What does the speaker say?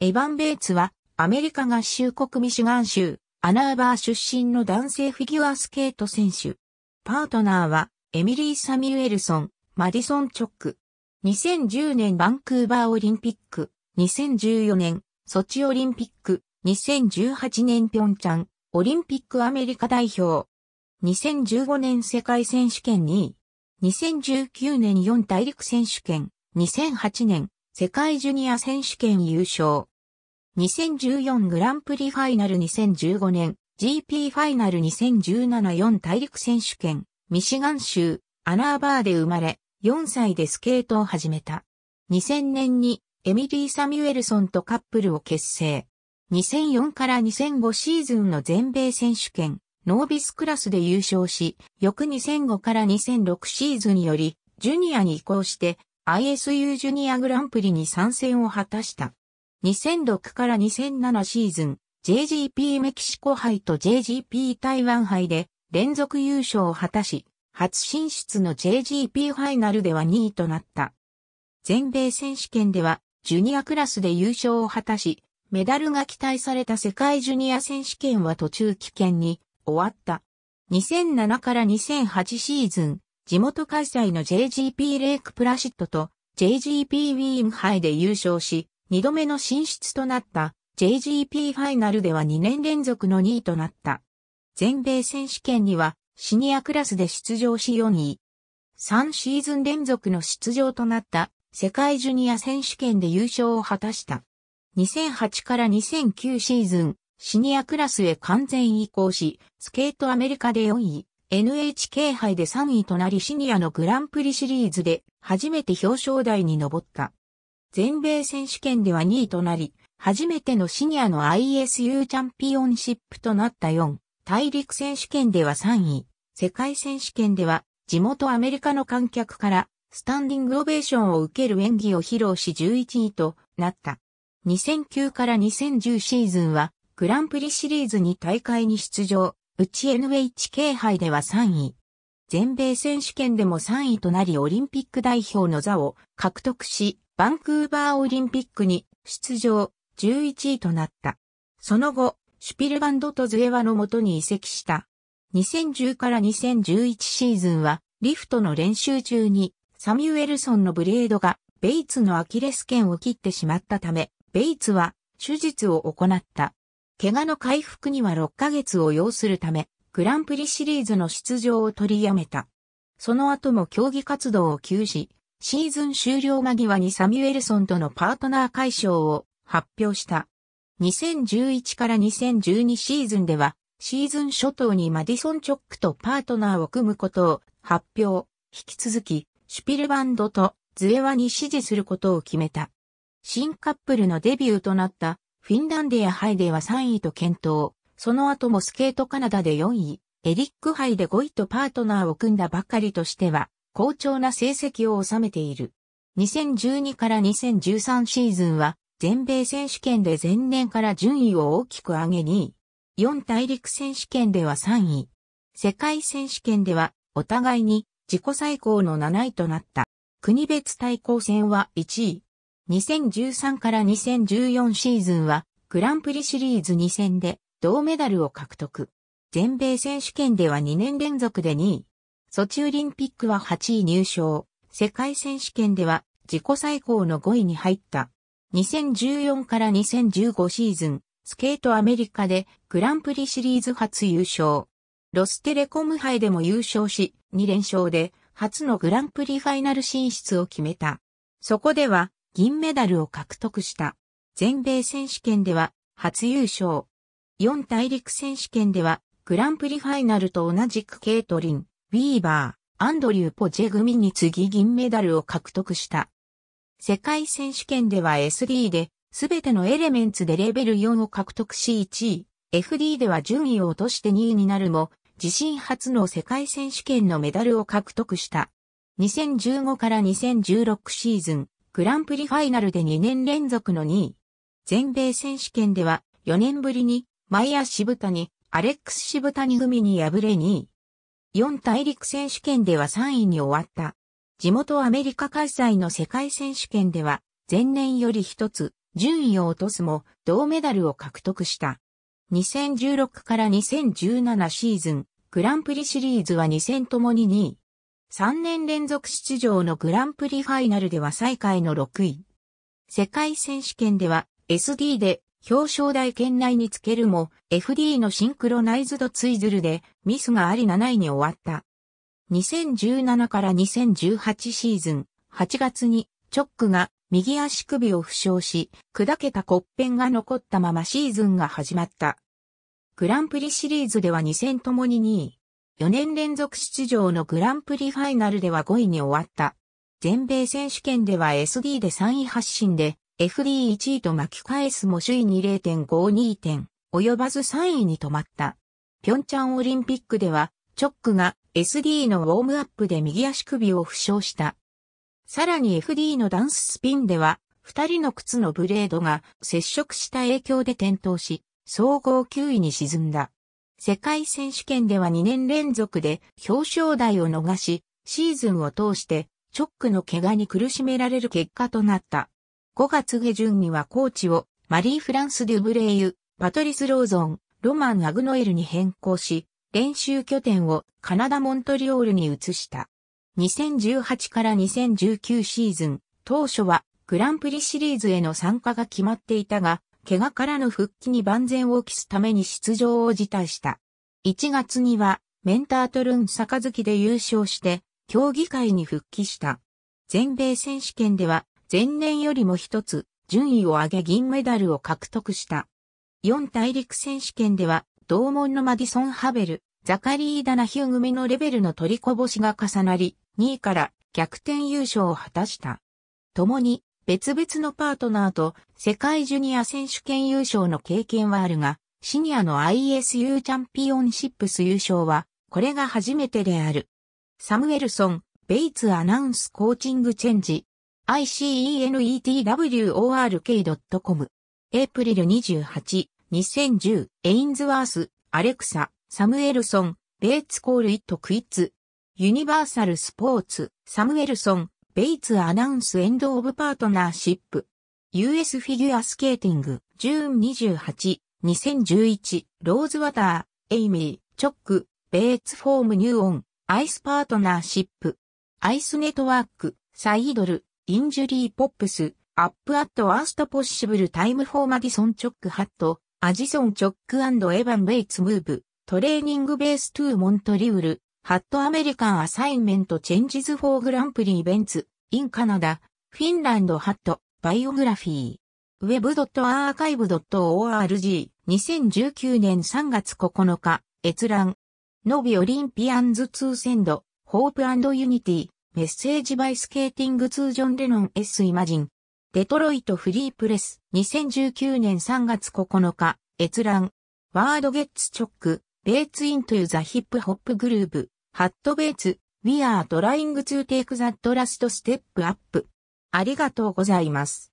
エヴァン・ベイツは、アメリカ合衆国ミシガン州、アナーバー出身の男性フィギュアスケート選手。パートナーは、エミリー・サミュエルソン、マディソン・チョック。2010年バンクーバーオリンピック、2014年、ソチオリンピック、2018年ピョンチャン、オリンピックアメリカ代表。2015年世界選手権2位。2019年4大陸選手権、2008年世界ジュニア選手権優勝。2014グランプリファイナル2015年、GP ファイナル20174大陸選手権、ミシガン州、アナーバーで生まれ、4歳でスケートを始めた。2000年にエミリー・サミュエルソンとカップルを結成。2004から2005シーズンの全米選手権、ノービスクラスで優勝し、翌2005から2006シーズンより、ジュニアに移行して、ISU ジュニアグランプリに参戦を果たした。2006から2007シーズン、JGP メキシコ杯と JGP 台湾杯で連続優勝を果たし、初進出の JGP ファイナルでは2位となった。全米選手権では、ジュニアクラスで優勝を果たし、メダルが期待された世界ジュニア選手権は途中棄権に終わった。2007から2008シーズン、地元開催の JGP レイクプラシットと JGP ウィーン杯で優勝し、2度目の進出となった JGP ファイナルでは2年連続の2位となった。全米選手権にはシニアクラスで出場し4位。3シーズン連続の出場となった世界ジュニア選手権で優勝を果たした。2008から2009シーズン、シニアクラスへ完全移行し、スケートアメリカで4位、NHK 杯で3位となりシニアのグランプリシリーズで初めて表彰台に上った。全米選手権では2位となり、初めてのシニアの ISU チャンピオンシップとなった4、大陸選手権では3位、世界選手権では地元アメリカの観客からスタンディングオベーションを受ける演技を披露し11位となった。2009から2010シーズンはグランプリシリーズに大会に出場、うち NHK 杯では3位。全米選手権でも3位となりオリンピック代表の座を獲得し、バンクーバーオリンピックに出場11位となった。その後、シュピルバンドとズエワのもとに移籍した。2010から2011シーズンは、リフトの練習中に、サミュエルソンのブレードが、ベイツのアキレス腱を切ってしまったため、ベイツは手術を行った。怪我の回復には6ヶ月を要するため、グランプリシリーズの出場を取りやめた。その後も競技活動を休止、シーズン終了間際にサミュエルソンとのパートナー解消を発表した。2011から2012シーズンでは、シーズン初頭にマディソン・チョックとパートナーを組むことを発表。引き続き、シュピルバンドとズエワに支持することを決めた。新カップルのデビューとなったフィンランディアイでは3位と検討。その後もスケートカナダで4位、エリックハイで5位とパートナーを組んだばかりとしては、好調な成績を収めている。2012から2013シーズンは、全米選手権で前年から順位を大きく上げ2位。4大陸選手権では3位。世界選手権では、お互いに自己最高の7位となった。国別対抗戦は1位。2013から2014シーズンはグランプリシリーズ2戦で銅メダルを獲得。全米選手権では2年連続で2位。ソチオリンピックは8位入賞。世界選手権では自己最高の5位に入った。2014から2015シーズン、スケートアメリカでグランプリシリーズ初優勝。ロステレコム杯でも優勝し、2連勝で初のグランプリファイナル進出を決めた。そこでは銀メダルを獲得した。全米選手権では初優勝。四大陸選手権ではグランプリファイナルと同じくケイトリン、ウィーバー、アンドリュー・ポジェ組に次銀メダルを獲得した。世界選手権では SD で、すべてのエレメンツでレベル4を獲得し1位、FD では順位を落として2位になるも、自身初の世界選手権のメダルを獲得した。2015から2016シーズン、グランプリファイナルで2年連続の2位。全米選手権では4年ぶりにマイア・タニ、アレックス・渋谷組に敗れ2位。4大陸選手権では3位に終わった。地元アメリカ開催の世界選手権では前年より一つ順位を落とすも銅メダルを獲得した。2016から2017シーズン、グランプリシリーズは2戦ともに2位。3年連続出場のグランプリファイナルでは最下位の6位。世界選手権では SD で表彰台圏内につけるも FD のシンクロナイズドツイズルでミスがあり7位に終わった。2017から2018シーズン8月にチョックが右足首を負傷し砕けた骨片が残ったままシーズンが始まった。グランプリシリーズでは2戦ともに2位。4年連続出場のグランプリファイナルでは5位に終わった。全米選手権では SD で3位発進で、FD1 位と巻き返すも首位に0.52点、及ばず3位に止まった。ピョンチャンオリンピックでは、チョックが SD のウォームアップで右足首を負傷した。さらに FD のダンススピンでは、二人の靴のブレードが接触した影響で転倒し、総合9位に沈んだ。世界選手権では2年連続で表彰台を逃し、シーズンを通してチョックの怪我に苦しめられる結果となった。5月下旬にはコーチをマリー・フランス・デュブレイユ、パトリス・ローゾン、ロマン・アグノエルに変更し、練習拠点をカナダ・モントリオールに移した。2018から2019シーズン、当初はグランプリシリーズへの参加が決まっていたが、怪我からの復帰に万全を期すために出場を辞退した。1月には、メンタートルン月で優勝して、競技会に復帰した。全米選手権では、前年よりも一つ、順位を上げ銀メダルを獲得した。4大陸選手権では、同門のマディソン・ハベル、ザカリー・ダナヒュー組のレベルの取りこぼしが重なり、2位から逆転優勝を果たした。共に別々のパートナーと世界ジュニア選手権優勝の経験はあるが、シニアの ISU チャンピオンシップス優勝は、これが初めてである。サムエルソン、ベイツアナウンスコーチングチェンジ。ICENETWORK.com。エイプリル28、2010、エインズワース、アレクサ、サムエルソン、ベイツコールイットクイッツ。ユニバーサルスポーツ、サムエルソン、ベイツアナウンスエンドオブパートナーシップ。US フィギュアスケーティング、ジューン28、2011、ローズワター、エイミー、チョック、ベイツフォームニューオン、アイスパートナーシップ。アイスネットワーク、サイドル、インジュリーポップス、アップアットワーストポッシブルタイムフォーマディソンチョックハット、アジソンチョックエヴァン・ベイツムーブ、トレーニングベーストゥーモントリウル、ハットアメリカンアサインメントチェンジズフォーグランプリイベンツ、インカナダ、フィンランドハット、バイオグラフィー。web.archive.org 2019年3月9日、閲覧。ノビオリンピアンズ2センド、ホープユニティ、メッセージバイスケーティングツージョンレノン S イマジン。デトロイトフリープレス、2019年3月9日、閲覧。ワードゲッツチョック、ベーツインというザヒップホップグルーブ、ハットベイツ、We are trying to take that last step up. ありがとうございます。